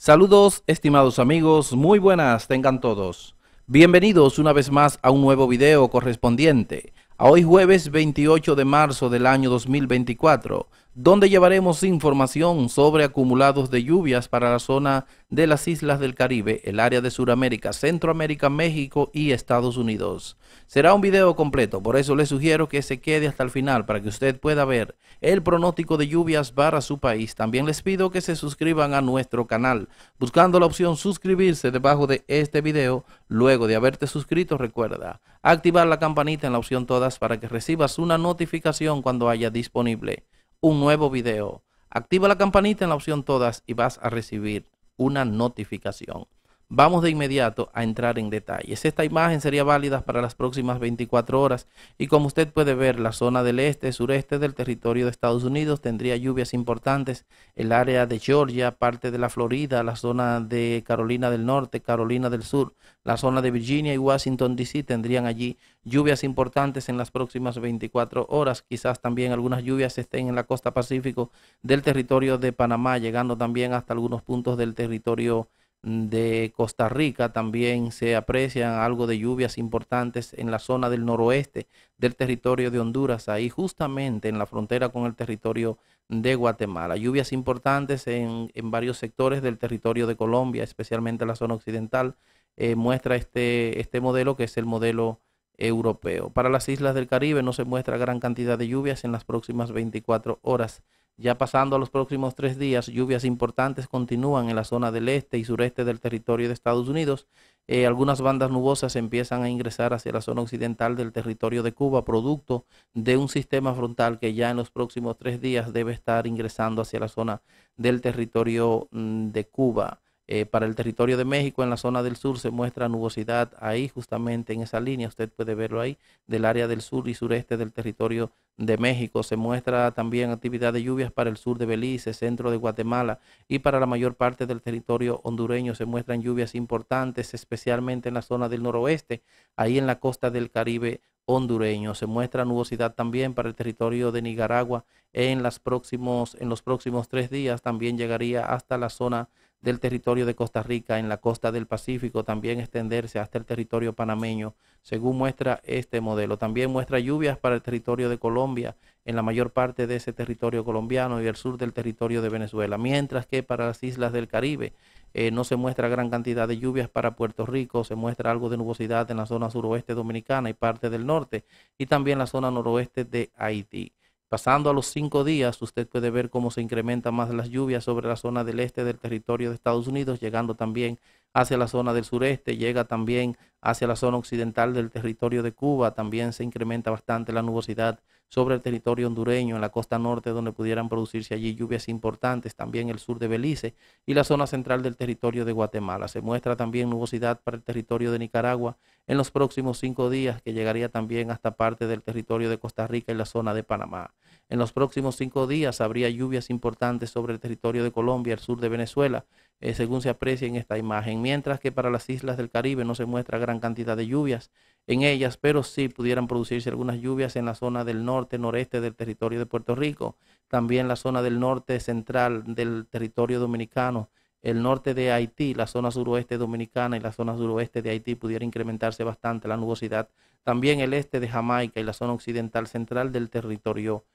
Saludos estimados amigos, muy buenas tengan todos. Bienvenidos una vez más a un nuevo video correspondiente a hoy jueves 28 de marzo del año 2024, donde llevaremos información sobre acumulados de lluvias para la zona de las islas del Caribe, el área de Sudamérica, Centroamérica, México y Estados Unidos. Será un video completo, por eso les sugiero que se quede hasta el final para que usted pueda ver el pronóstico de lluvias para su país. También les pido que se suscriban a nuestro canal, buscando la opción suscribirse debajo de este video. Luego de haberte suscrito, recuerda activar la campanita en la opción toda para que recibas una notificación cuando haya disponible un nuevo video. Activa la campanita en la opción todas y vas a recibir una notificación. Vamos de inmediato a entrar en detalles. Esta imagen sería válida para las próximas 24 horas y como usted puede ver, la zona del este, sureste del territorio de Estados Unidos tendría lluvias importantes. El área de Georgia, parte de la Florida, la zona de Carolina del Norte, Carolina del Sur, la zona de Virginia y Washington, D.C. tendrían allí lluvias importantes en las próximas 24 horas. Quizás también algunas lluvias estén en la costa pacífico del territorio de Panamá, llegando también hasta algunos puntos del territorio de Costa Rica también se aprecian algo de lluvias importantes en la zona del noroeste del territorio de Honduras, ahí justamente en la frontera con el territorio de Guatemala. Lluvias importantes en, en varios sectores del territorio de Colombia, especialmente la zona occidental, eh, muestra este, este modelo que es el modelo europeo. Para las islas del Caribe no se muestra gran cantidad de lluvias en las próximas 24 horas. Ya pasando a los próximos tres días, lluvias importantes continúan en la zona del este y sureste del territorio de Estados Unidos. Eh, algunas bandas nubosas empiezan a ingresar hacia la zona occidental del territorio de Cuba, producto de un sistema frontal que ya en los próximos tres días debe estar ingresando hacia la zona del territorio mm, de Cuba. Eh, para el territorio de México, en la zona del sur, se muestra nubosidad ahí, justamente en esa línea, usted puede verlo ahí, del área del sur y sureste del territorio de México. Se muestra también actividad de lluvias para el sur de Belice, centro de Guatemala y para la mayor parte del territorio hondureño. Se muestran lluvias importantes, especialmente en la zona del noroeste, ahí en la costa del Caribe hondureño. Se muestra nubosidad también para el territorio de Nicaragua en, las próximos, en los próximos tres días. También llegaría hasta la zona del territorio de Costa Rica en la costa del Pacífico también extenderse hasta el territorio panameño, según muestra este modelo. También muestra lluvias para el territorio de Colombia en la mayor parte de ese territorio colombiano y el sur del territorio de Venezuela, mientras que para las islas del Caribe eh, no se muestra gran cantidad de lluvias para Puerto Rico, se muestra algo de nubosidad en la zona suroeste dominicana y parte del norte y también la zona noroeste de Haití. Pasando a los cinco días, usted puede ver cómo se incrementan más las lluvias sobre la zona del este del territorio de Estados Unidos, llegando también hacia la zona del sureste, llega también hacia la zona occidental del territorio de Cuba. También se incrementa bastante la nubosidad sobre el territorio hondureño, en la costa norte, donde pudieran producirse allí lluvias importantes, también el sur de Belice y la zona central del territorio de Guatemala. Se muestra también nubosidad para el territorio de Nicaragua en los próximos cinco días, que llegaría también hasta parte del territorio de Costa Rica y la zona de Panamá. En los próximos cinco días habría lluvias importantes sobre el territorio de Colombia, el sur de Venezuela, eh, según se aprecia en esta imagen. Mientras que para las islas del Caribe no se muestra gran cantidad de lluvias en ellas, pero sí pudieran producirse algunas lluvias en la zona del norte, noreste del territorio de Puerto Rico, también la zona del norte central del territorio dominicano, el norte de Haití, la zona suroeste dominicana y la zona suroeste de Haití pudiera incrementarse bastante la nubosidad. También el este de Jamaica y la zona occidental central del territorio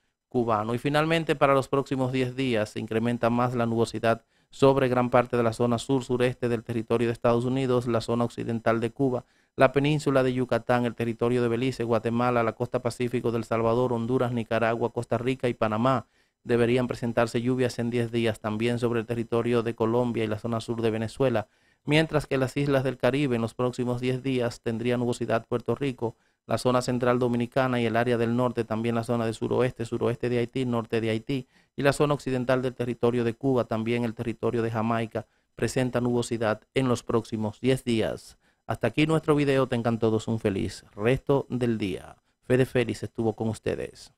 y finalmente, para los próximos 10 días se incrementa más la nubosidad sobre gran parte de la zona sur-sureste del territorio de Estados Unidos, la zona occidental de Cuba, la península de Yucatán, el territorio de Belice, Guatemala, la costa pacífico del Salvador, Honduras, Nicaragua, Costa Rica y Panamá. Deberían presentarse lluvias en 10 días también sobre el territorio de Colombia y la zona sur de Venezuela, mientras que las islas del Caribe en los próximos 10 días tendría nubosidad Puerto Rico, la zona central dominicana y el área del norte, también la zona de suroeste, suroeste de Haití, norte de Haití y la zona occidental del territorio de Cuba, también el territorio de Jamaica, presenta nubosidad en los próximos 10 días. Hasta aquí nuestro video, tengan todos un feliz resto del día. Fede Félix estuvo con ustedes.